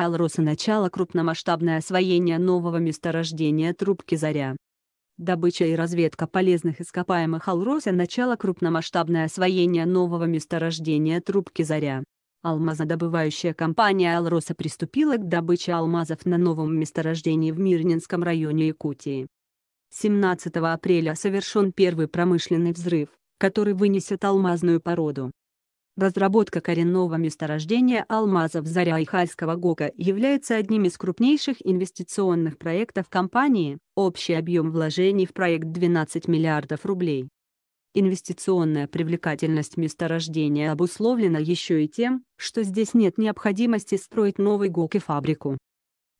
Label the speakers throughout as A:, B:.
A: Алроса начало крупномасштабное освоение нового месторождения трубки «Заря». Добыча и разведка полезных ископаемых Алроса начало крупномасштабное освоение нового месторождения трубки «Заря». Алмазодобывающая компания «Алроса» приступила к добыче алмазов на новом месторождении в Мирнинском районе Якутии. 17 апреля совершен первый промышленный взрыв, который вынесет алмазную породу. Разработка коренного месторождения алмазов Заря-Ихальского ГОКа является одним из крупнейших инвестиционных проектов компании, общий объем вложений в проект 12 миллиардов рублей. Инвестиционная привлекательность месторождения обусловлена еще и тем, что здесь нет необходимости строить новый ГОК и фабрику.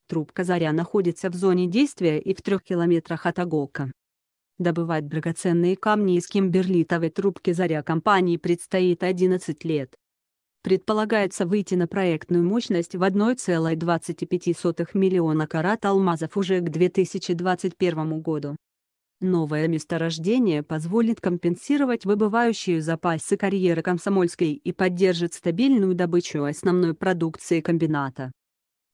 A: Трубка Заря находится в зоне действия и в трех километрах от Агока. Добывать драгоценные камни из кимберлитовой трубки «Заря» компании предстоит 11 лет. Предполагается выйти на проектную мощность в 1,25 миллиона карат алмазов уже к 2021 году. Новое месторождение позволит компенсировать выбывающие запасы карьеры комсомольской и поддержит стабильную добычу основной продукции комбината.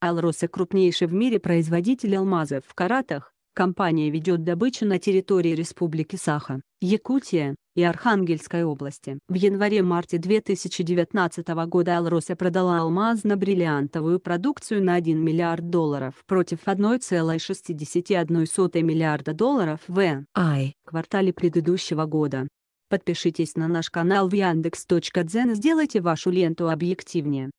A: Алроса – крупнейший в мире производитель алмазов в каратах, Компания ведет добычу на территории Республики Саха, Якутия и Архангельской области. В январе-марте 2019 года Алроса продала алмазно-бриллиантовую продукцию на 1 миллиард долларов против 1,61 миллиарда долларов в ай квартале предыдущего года. Подпишитесь на наш канал в яндекс.Дзен и сделайте вашу ленту объективнее.